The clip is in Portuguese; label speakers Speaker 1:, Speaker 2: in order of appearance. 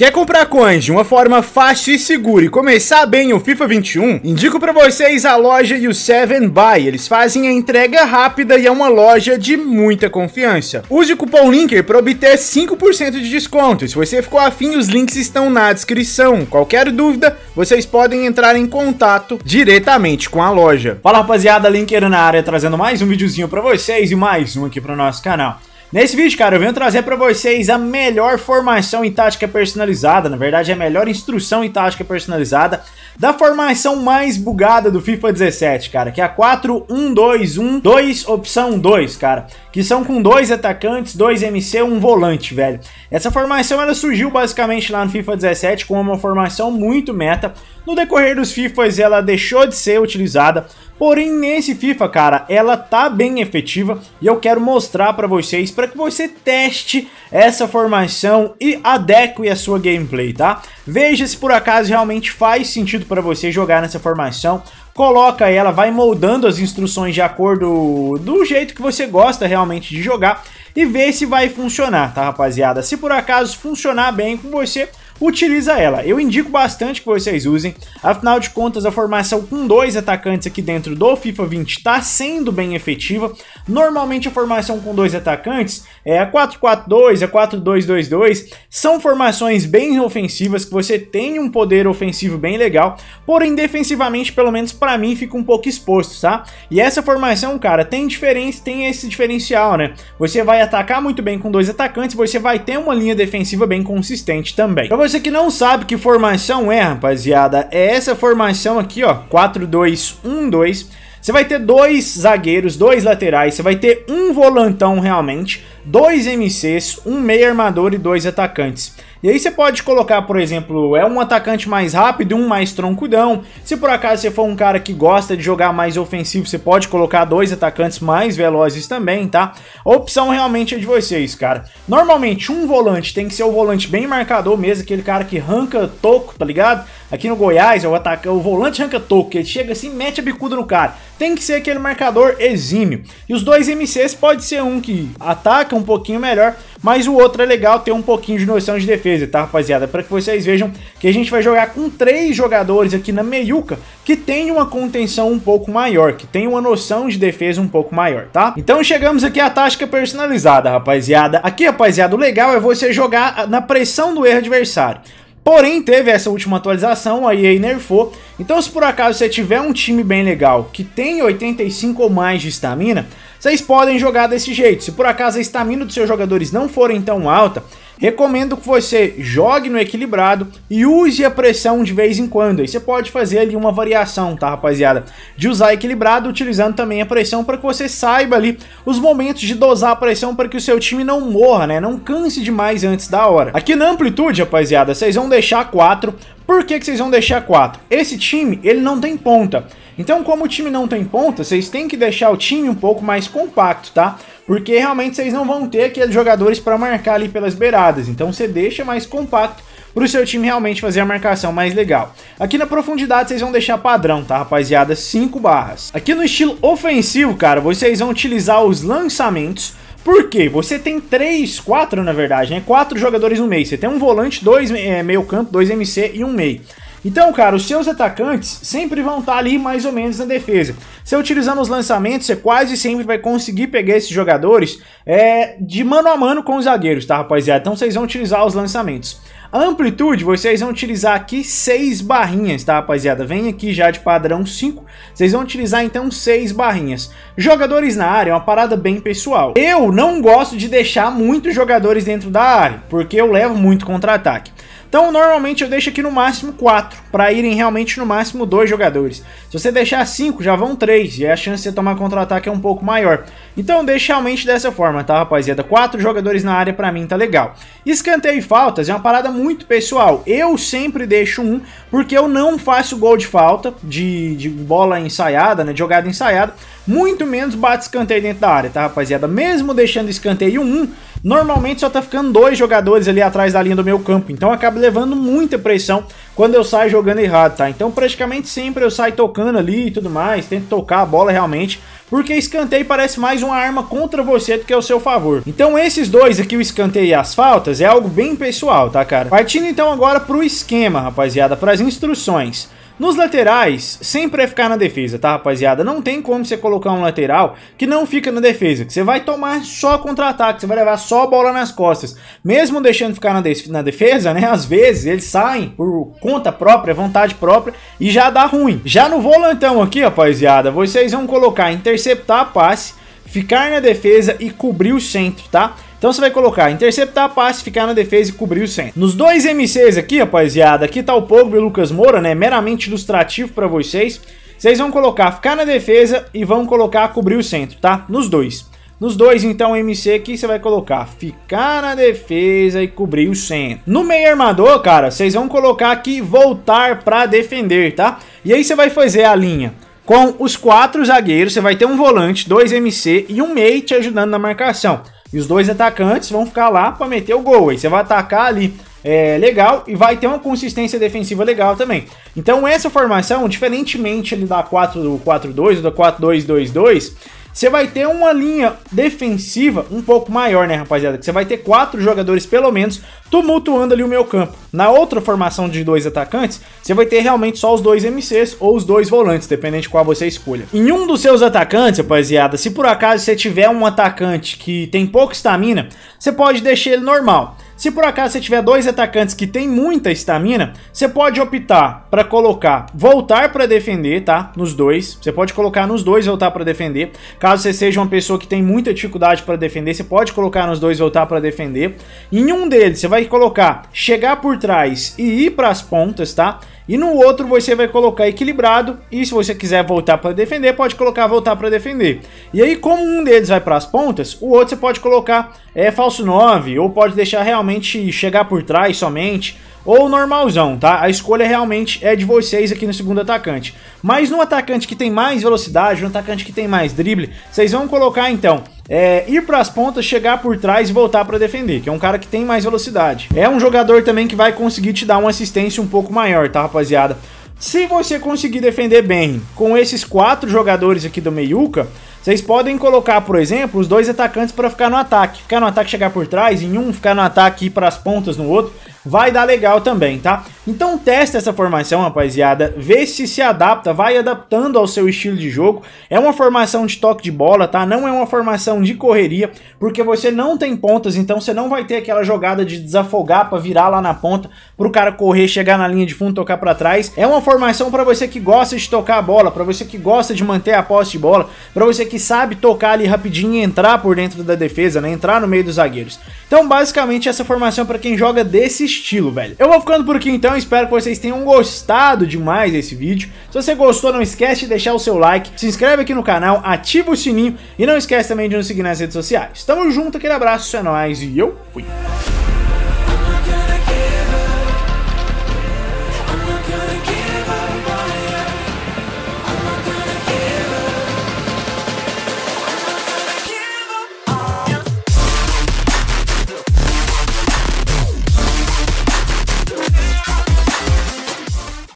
Speaker 1: Quer comprar coins de uma forma fácil e segura e começar bem o FIFA 21? Indico para vocês a loja e o 7 Buy. Eles fazem a entrega rápida e é uma loja de muita confiança. Use o cupom LINKER para obter 5% de desconto. Se você ficou afim, os links estão na descrição. Qualquer dúvida, vocês podem entrar em contato diretamente com a loja. Fala rapaziada, LINKER na área trazendo mais um videozinho para vocês e mais um aqui para o nosso canal. Nesse vídeo, cara, eu venho trazer para vocês a melhor formação em tática personalizada, na verdade é a melhor instrução em tática personalizada da formação mais bugada do FIFA 17, cara, que é a 4-1-2-1-2 opção 2, cara, que são com dois atacantes, dois MC, um volante, velho. Essa formação ela surgiu basicamente lá no FIFA 17 com uma formação muito meta. No decorrer dos FIFAs ela deixou de ser utilizada, porém nesse FIFA, cara, ela tá bem efetiva e eu quero mostrar para vocês para que você teste essa formação e adeque a sua gameplay, tá? Veja se por acaso realmente faz sentido para você jogar nessa formação, coloca ela, vai moldando as instruções de acordo do jeito que você gosta realmente de jogar e vê se vai funcionar, tá rapaziada? Se por acaso funcionar bem com você, utiliza ela. Eu indico bastante que vocês usem, afinal de contas a formação com dois atacantes aqui dentro do FIFA 20 está sendo bem efetiva. Normalmente a formação com dois atacantes é a 4-4-2, a 4-2-2-2, são formações bem ofensivas que você tem um poder ofensivo bem legal, porém defensivamente pelo menos para mim fica um pouco exposto, tá? E essa formação, cara, tem diferença, tem esse diferencial, né? Você vai atacar muito bem com dois atacantes, você vai ter uma linha defensiva bem consistente também. Então, você que não sabe que formação é, rapaziada, é essa formação aqui, ó, 4-2-1-2. Você vai ter dois zagueiros, dois laterais, você vai ter um volantão realmente, dois MCs, um meio armador e dois atacantes. E aí você pode colocar, por exemplo, é um atacante mais rápido, um mais troncudão. Se por acaso você for um cara que gosta de jogar mais ofensivo, você pode colocar dois atacantes mais velozes também, tá? A opção realmente é de vocês, cara. Normalmente um volante tem que ser o volante bem marcador mesmo, aquele cara que arranca toco, tá ligado? Aqui no Goiás, é o, ataca, o volante arranca toco, ele chega assim, mete a bicuda no cara tem que ser aquele marcador exímio. E os dois MCs pode ser um que ataca um pouquinho melhor, mas o outro é legal ter um pouquinho de noção de defesa, tá rapaziada? Para que vocês vejam que a gente vai jogar com três jogadores aqui na meiuca que tem uma contenção um pouco maior, que tem uma noção de defesa um pouco maior, tá? Então chegamos aqui à tática personalizada, rapaziada. Aqui, rapaziada, o legal é você jogar na pressão do erro adversário. Porém, teve essa última atualização, a EA nerfou. Então, se por acaso você tiver um time bem legal que tem 85 ou mais de estamina, vocês podem jogar desse jeito. Se por acaso a estamina dos seus jogadores não forem tão alta, recomendo que você jogue no equilibrado e use a pressão de vez em quando. Aí você pode fazer ali uma variação, tá, rapaziada? De usar equilibrado utilizando também a pressão para que você saiba ali os momentos de dosar a pressão para que o seu time não morra, né? Não canse demais antes da hora. Aqui na amplitude, rapaziada, vocês vão deixar 4. Por que, que vocês vão deixar 4? Esse time, ele não tem ponta. Então, como o time não tem ponta, vocês têm que deixar o time um pouco mais compacto, tá? Porque realmente vocês não vão ter aqueles jogadores para marcar ali pelas beiradas. Então, você deixa mais compacto para o seu time realmente fazer a marcação mais legal. Aqui na profundidade vocês vão deixar padrão, tá rapaziada? 5 barras. Aqui no estilo ofensivo, cara, vocês vão utilizar os lançamentos por quê? Você tem três, quatro na verdade, né? Quatro jogadores no meio. Você tem um volante, dois é, eh, meio campo, dois MC e um meio. Então, cara, os seus atacantes sempre vão estar tá ali mais ou menos na defesa. Você utilizando os lançamentos, você quase sempre vai conseguir pegar esses jogadores é, de mano a mano com os zagueiros, tá, rapaziada? Então vocês vão utilizar os lançamentos. amplitude, vocês vão utilizar aqui 6 barrinhas, tá, rapaziada? Vem aqui já de padrão 5, vocês vão utilizar então 6 barrinhas. Jogadores na área é uma parada bem pessoal. Eu não gosto de deixar muitos jogadores dentro da área, porque eu levo muito contra-ataque. Então, normalmente eu deixo aqui no máximo 4, para irem realmente no máximo 2 jogadores. Se você deixar 5, já vão 3, e a chance de tomar contra-ataque é um pouco maior. Então, deixe realmente dessa forma, tá, rapaziada? 4 jogadores na área, para mim, tá legal. Escanteio e faltas é uma parada muito pessoal. Eu sempre deixo um, porque eu não faço gol de falta, de, de bola ensaiada, né, de jogada ensaiada, muito menos bate escanteio dentro da área, tá, rapaziada? Mesmo deixando escanteio 1, um, normalmente só tá ficando dois jogadores ali atrás da linha do meu campo, então acaba levando muita pressão quando eu saio jogando errado, tá? Então praticamente sempre eu saio tocando ali e tudo mais, tento tocar a bola realmente, porque escanteio parece mais uma arma contra você do que ao seu favor. Então esses dois aqui, o escanteio e as faltas, é algo bem pessoal, tá cara? Partindo então agora pro esquema, rapaziada, para as instruções. Nos laterais, sempre é ficar na defesa, tá, rapaziada? Não tem como você colocar um lateral que não fica na defesa, que você vai tomar só contra-ataque, você vai levar só a bola nas costas. Mesmo deixando ficar na, de na defesa, né, às vezes eles saem por conta própria, vontade própria, e já dá ruim. Já no volantão aqui, rapaziada, vocês vão colocar interceptar a passe, ficar na defesa e cobrir o centro, tá? Então você vai colocar interceptar a passe, ficar na defesa e cobrir o centro. Nos dois MCs aqui, rapaziada, aqui tá o Pogba e o Lucas Moura, né? Meramente ilustrativo para vocês. Vocês vão colocar ficar na defesa e vão colocar cobrir o centro, tá? Nos dois. Nos dois, então, MC aqui você vai colocar ficar na defesa e cobrir o centro. No meio armador, cara, vocês vão colocar aqui voltar para defender, tá? E aí você vai fazer a linha com os quatro zagueiros, você vai ter um volante, dois MC e um meio te ajudando na marcação. E os dois atacantes vão ficar lá para meter o gol. Aí você vai atacar ali é, legal e vai ter uma consistência defensiva legal também. Então essa formação, diferentemente ali da 4-4-2 ou da 4-2-2-2, você vai ter uma linha defensiva um pouco maior, né, rapaziada? Que você vai ter quatro jogadores, pelo menos, tumultuando ali o meu campo. Na outra formação de dois atacantes, você vai ter realmente só os dois MCs ou os dois volantes, dependendo de qual você escolha. Em um dos seus atacantes, rapaziada, se por acaso você tiver um atacante que tem pouca estamina, você pode deixar ele normal. Se por acaso você tiver dois atacantes que tem muita estamina, você pode optar para colocar voltar para defender, tá? Nos dois. Você pode colocar nos dois voltar para defender. Caso você seja uma pessoa que tem muita dificuldade para defender, você pode colocar nos dois voltar para defender. Em um deles, você vai colocar chegar por trás e ir para as pontas, tá? E no outro você vai colocar equilibrado e se você quiser voltar para defender, pode colocar voltar para defender. E aí como um deles vai para as pontas, o outro você pode colocar é, falso 9 ou pode deixar realmente chegar por trás somente ou normalzão, tá? A escolha realmente é de vocês aqui no segundo atacante. Mas no atacante que tem mais velocidade, no atacante que tem mais drible, vocês vão colocar então é, ir para as pontas, chegar por trás e voltar para defender, que é um cara que tem mais velocidade. É um jogador também que vai conseguir te dar uma assistência um pouco maior, tá, rapaziada? Se você conseguir defender bem com esses quatro jogadores aqui do Meiuca, vocês podem colocar, por exemplo, os dois atacantes para ficar no ataque. Ficar no ataque, chegar por trás, em um ficar no ataque e ir para as pontas no outro, vai dar legal também, tá? Então testa essa formação, rapaziada, vê se se adapta, vai adaptando ao seu estilo de jogo. É uma formação de toque de bola, tá? Não é uma formação de correria, porque você não tem pontas, então você não vai ter aquela jogada de desafogar para virar lá na ponta, pro cara correr, chegar na linha de fundo, tocar para trás. É uma formação para você que gosta de tocar a bola, para você que gosta de manter a posse de bola, para você que sabe tocar ali rapidinho e entrar por dentro da defesa, né? Entrar no meio dos zagueiros. Então, basicamente essa formação é para quem joga desse estilo, velho. Eu vou ficando por aqui então espero que vocês tenham gostado demais desse vídeo. Se você gostou, não esquece de deixar o seu like, se inscreve aqui no canal, ativa o sininho e não esquece também de nos seguir nas redes sociais. Tamo junto, aquele abraço, é nóis e eu fui!